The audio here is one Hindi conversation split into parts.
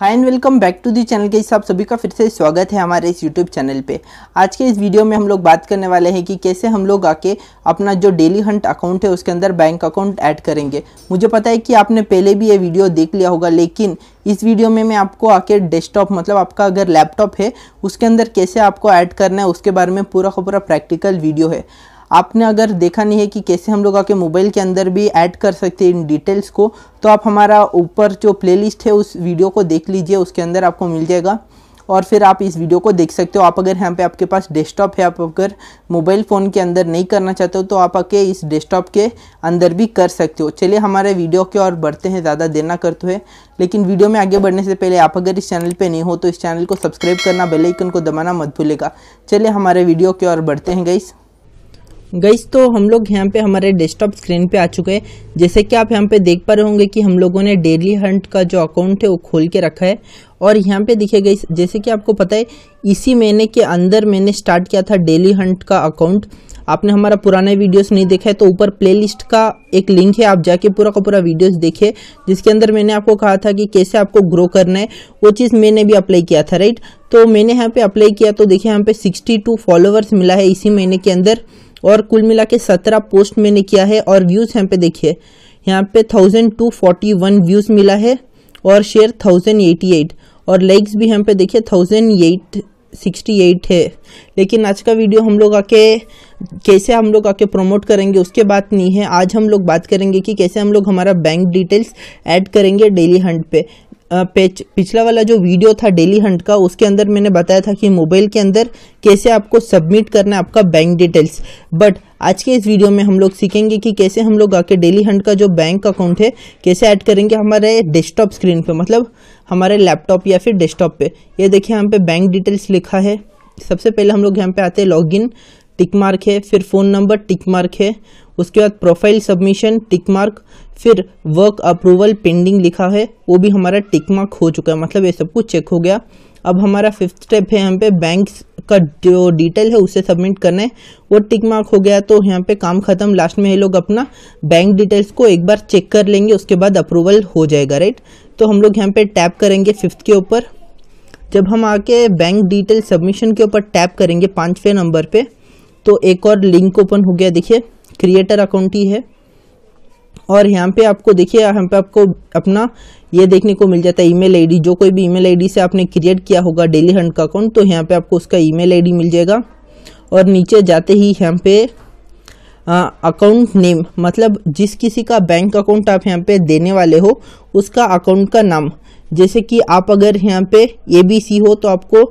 hi and welcome back to the channel के आप सभी का फिर से स्वागत है हमारे इस यूट्यूब चैनल पे आज के इस वीडियो में हम लोग बात करने वाले हैं कि कैसे हम लोग आके अपना जो डेली हंट अकाउंट है उसके अंदर बैंक अकाउंट ऐड करेंगे मुझे पता है कि आपने पहले भी ये वीडियो देख लिया होगा लेकिन इस वीडियो में मैं आपको आके डेस्कटॉप मतलब आपका अगर लैपटॉप है उसके अंदर कैसे आपको ऐड करना है उसके बारे में पूरा का पूरा प्रैक्टिकल वीडियो है आपने अगर देखा नहीं है कि कैसे हम लोग आके मोबाइल के अंदर भी ऐड कर सकते हैं इन डिटेल्स को तो आप हमारा ऊपर जो प्लेलिस्ट है उस वीडियो को देख लीजिए उसके अंदर आपको मिल जाएगा और फिर आप इस वीडियो को देख सकते हो आप अगर यहाँ पे आपके पास डेस्कटॉप है आप अगर मोबाइल फ़ोन के अंदर नहीं करना चाहते हो तो आप आके इस डेस्कटॉप के अंदर भी कर सकते हो चलिए हमारे वीडियो के और बढ़ते हैं ज़्यादा देना करते हुए लेकिन वीडियो में आगे बढ़ने से पहले आप अगर इस चैनल पर नहीं हो तो इस चैनल को सब्सक्राइब करना बेलाइकन को दबाना मत भूलेगा चलिए हमारे वीडियो के और बढ़ते हैं गई गईस तो हम लोग यहाँ पे हमारे डेस्कटॉप स्क्रीन पे आ चुके हैं जैसे कि आप यहाँ पे देख पा रहे होंगे कि हम लोगों ने डेली हंट का जो अकाउंट है वो खोल के रखा है और यहाँ पे देखिए गई जैसे कि आपको पता है इसी महीने के अंदर मैंने स्टार्ट किया था डेली हंट का अकाउंट आपने हमारा पुराने वीडियोस नहीं देखा है तो ऊपर प्लेलिस्ट का एक लिंक है आप जाके पूरा का पूरा वीडियोस देखिए जिसके अंदर मैंने आपको कहा था कि कैसे आपको ग्रो करना है वो चीज़ मैंने भी अप्लाई किया था राइट तो मैंने यहाँ पे अप्लाई किया तो देखिए यहाँ पे 62 फॉलोवर्स मिला है इसी महीने के अंदर और कुल मिला के सत्रह पोस्ट मैंने किया है और व्यूज़ यहाँ पे देखिए यहाँ पे thousand two forty one views मिला है और शेयर थाउजेंड एटी एट और लाइक्स भी यहाँ पे देखिए थाउजेंड एट सिक्सटी एट है लेकिन आज का वीडियो हम लोग आके कैसे हम लोग आके प्रमोट करेंगे उसके बात नहीं है आज हम लोग बात करेंगे कि कैसे हम लोग हमारा बैंक डिटेल्स ऐड करेंगे डेली हंट पे पेच, पिछला वाला जो वीडियो था डेली हंट का उसके अंदर मैंने बताया था कि मोबाइल के अंदर कैसे आपको सबमिट करना है आपका बैंक डिटेल्स बट आज के इस वीडियो में हम लोग सीखेंगे कि कैसे हम लोग आके डेली हंट का जो बैंक अकाउंट है कैसे ऐड करेंगे हमारे डेस्कटॉप स्क्रीन पे मतलब हमारे लैपटॉप या फिर डेस्कटॉप पे ये देखिए यहाँ पे बैंक डिटेल्स लिखा है सबसे पहले हम लोग यहाँ पे आते हैं लॉगिन टिक मार्क है फिर फ़ोन नंबर टिक मार्क है उसके बाद प्रोफाइल सबमिशन टिक मार्क फिर वर्क अप्रूवल पेंडिंग लिखा है वो भी हमारा टिक मार्क हो चुका है मतलब ये सब कुछ चेक हो गया अब हमारा फिफ्थ स्टेप है यहाँ पे बैंक का जो डिटेल है उसे सबमिट करना है वो टिक मार्क हो गया तो यहाँ पे काम खत्म लास्ट में ये लोग अपना बैंक डिटेल्स को एक बार चेक कर लेंगे उसके बाद अप्रूवल हो जाएगा राइट तो हम लोग यहाँ पे टैप करेंगे फिफ्थ के ऊपर जब हम आके बैंक डिटेल सबमिशन के ऊपर टैप करेंगे पाँचवें नंबर पर तो एक और लिंक ओपन हो गया देखिए क्रिएटर अकाउंट ही है और यहाँ पे आपको देखिए यहाँ पे आपको अपना ये देखने को मिल जाता है ईमेल आईडी जो कोई भी ईमेल आईडी से आपने क्रिएट किया होगा डेली हंड का अकाउंट तो यहाँ पे आपको उसका ईमेल आईडी मिल जाएगा और नीचे जाते ही यहाँ पे अकाउंट नेम मतलब जिस किसी का बैंक अकाउंट आप यहाँ पे देने वाले हो उसका अकाउंट का नाम जैसे कि आप अगर यहाँ पे सी हो तो आपको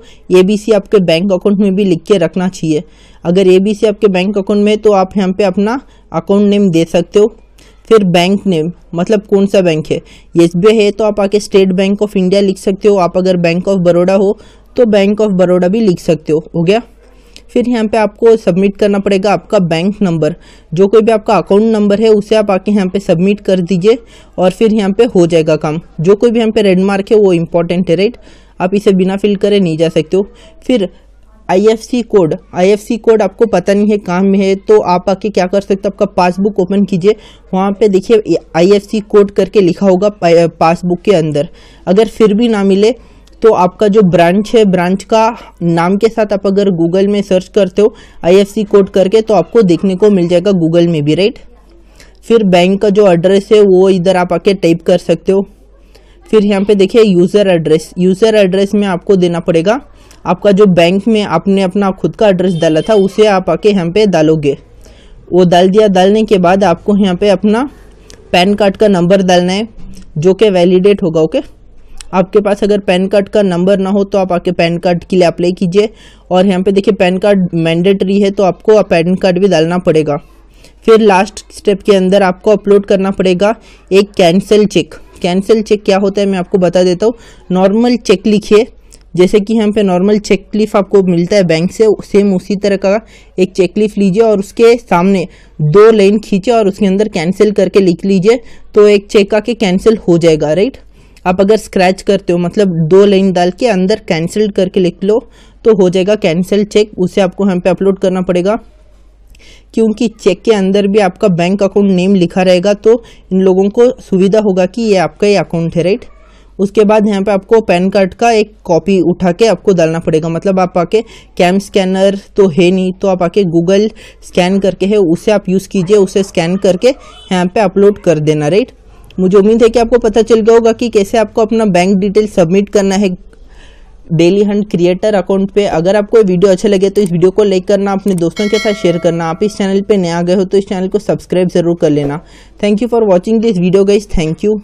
सी आपके बैंक अकाउंट में भी लिख के रखना चाहिए अगर सी आपके बैंक अकाउंट में तो आप यहाँ पे अपना अकाउंट नेम दे सकते हो फिर बैंक नेम मतलब कौन सा बैंक है एस है तो आप आके स्टेट बैंक ऑफ इंडिया लिख सकते हो आप अगर बैंक ऑफ बड़ोड़ा हो तो बैंक ऑफ बड़ोड़ा भी लिख सकते हो हो गया फिर यहाँ पे आपको सबमिट करना पड़ेगा आपका बैंक नंबर जो कोई भी आपका अकाउंट नंबर है उसे आप आके यहाँ पे सबमिट कर दीजिए और फिर यहाँ पे हो जाएगा काम जो कोई भी यहाँ पे रेड मार्क है वो इम्पोर्टेंट है राइट आप इसे बिना फिल करे नहीं जा सकते हो फिर आईएफसी कोड आईएफसी कोड आपको पता नहीं है काम में है तो आप आके क्या कर सकते हो आपका पासबुक ओपन कीजिए वहाँ पे देखिए आईएफसी कोड करके लिखा होगा पासबुक के अंदर अगर फिर भी ना मिले तो आपका जो ब्रांच है ब्रांच का नाम के साथ आप अगर गूगल में सर्च करते हो आईएफसी कोड करके तो आपको देखने को मिल जाएगा गूगल में भी राइट फिर बैंक का जो एड्रेस है वो इधर आप आके टाइप कर सकते हो फिर यहाँ पे देखिए यूज़र एड्रेस यूज़र एड्रेस में आपको देना पड़ेगा आपका जो बैंक में आपने अपना खुद का एड्रेस डाला था उसे आप आके यहाँ पे डालोगे वो डाल दिया डालने के बाद आपको यहाँ पे अपना पैन कार्ड का नंबर डालना है जो कि वैलिडेट होगा ओके आपके पास अगर पैन कार्ड का नंबर ना हो तो आप आके पैन कार्ड के लिए अप्लाई कीजिए और यहाँ पे देखिए पैन कार्ड मैंडेटरी है तो आपको पैन कार्ड भी डालना पड़ेगा फिर लास्ट स्टेप के अंदर आपको अपलोड करना पड़ेगा एक कैंसिल चेक कैंसिल चेक क्या होता है मैं आपको बता देता हूँ नॉर्मल चेक लिखिए जैसे कि यहाँ पे नॉर्मल चेक आपको मिलता है बैंक से सेम उसी तरह का एक चेक लीजिए और उसके सामने दो लाइन खींचे और उसके अंदर कैंसिल करके लिख लीजिए तो एक चेक आके कैंसिल हो जाएगा राइट आप अगर स्क्रैच करते हो मतलब दो लाइन डाल के अंदर कैंसिल करके लिख लो तो हो जाएगा कैंसिल चेक उसे आपको यहाँ पे अपलोड करना पड़ेगा क्योंकि चेक के अंदर भी आपका बैंक अकाउंट नेम लिखा रहेगा तो इन लोगों को सुविधा होगा कि ये आपका ही अकाउंट है राइट उसके बाद यहाँ पे आपको पैन कार्ड का एक कॉपी उठा के आपको डालना पड़ेगा मतलब आप आके कैम स्कैनर तो है नहीं तो आप आके गूगल स्कैन करके है उसे आप यूज़ कीजिए उसे स्कैन करके यहाँ पे अपलोड कर देना राइट मुझे उम्मीद है कि आपको पता चल गया होगा कि कैसे आपको अपना बैंक डिटेल सबमिट करना है डेली हंड क्रिएटर अकाउंट पे अगर आपको वीडियो अच्छा लगे तो इस वीडियो को लाइक करना अपने दोस्तों के साथ शेयर करना आप इस चैनल पे नया गए हो तो इस चैनल को सब्सक्राइब जरूर कर लेना thank you for watching this video guys thank you